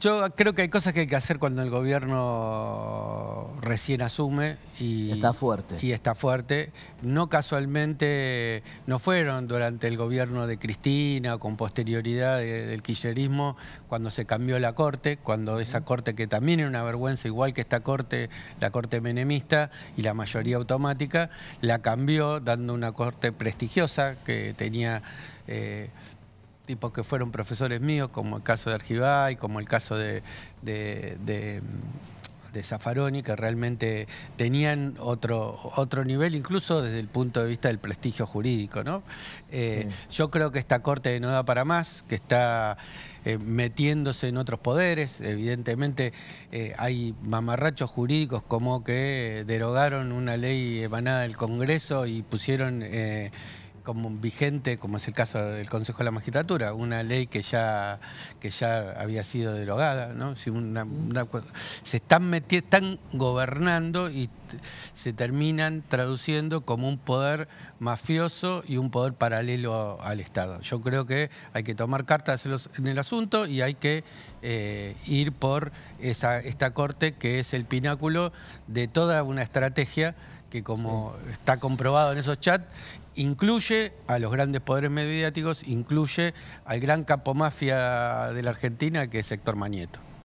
Yo creo que hay cosas que hay que hacer cuando el gobierno recién asume y está fuerte. Y está fuerte. No casualmente no fueron durante el gobierno de Cristina con posterioridad del quillerismo, cuando se cambió la corte, cuando esa corte que también era una vergüenza igual que esta corte, la corte menemista y la mayoría automática, la cambió dando una corte prestigiosa que tenía eh, tipos que fueron profesores míos, como el caso de Argibay, como el caso de, de, que realmente tenían otro, otro nivel, incluso desde el punto de vista del prestigio jurídico. ¿no? Eh, yo creo que esta corte no da para más, que está eh, metiéndose en otros poderes. Evidentemente eh, hay mamarrachos jurídicos como que derogaron una ley emanada del Congreso y pusieron como vigente, como es el caso del Consejo de la Magistratura, una ley que ya, que ya había sido derogada, ¿no? se están, metiendo, están gobernando y se terminan traduciendo como un poder mafioso y un poder paralelo al Estado. Yo creo que hay que tomar cartas en el asunto y hay que eh, ir por esa, esta corte que es el pináculo de toda una estrategia que como está comprobado en esos chats, incluye a los grandes poderes mediáticos, incluye al gran capo mafia de la Argentina que es Héctor Mañeto.